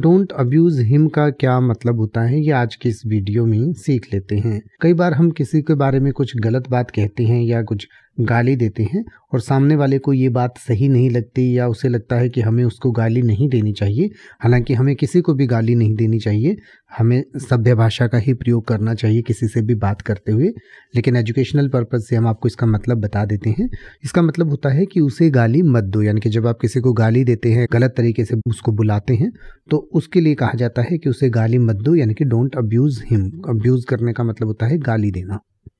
don't abuse him का क्या मतलब होता है ये आज की इस वीडियो में सीख लेते हैं कई बार हम किसी के बारे में कुछ गलत बात कहते हैं या कुछ गाली देते हैं और सामने वाले को ये बात सही नहीं लगती या उसे लगता है कि हमें उसको गाली नहीं देनी चाहिए हालांकि हमें किसी को भी गाली नहीं देनी चाहिए हमें सभ्य भाषा का ही प्रयोग करना चाहिए किसी से भी बात करते हुए लेकिन एजुकेशनल पर्पज़ से हम आपको इसका मतलब बता देते हैं इसका मतलब होता है कि उसे गाली मत दो यानी कि जब आप किसी को गाली देते हैं गलत तरीके से उसको बुलाते हैं तो उसके लिए कहा जाता है कि उसे गाली मत दो यानी कि डोंट अब्यूज़ हिम अब्यूज़ करने का मतलब होता है गाली देना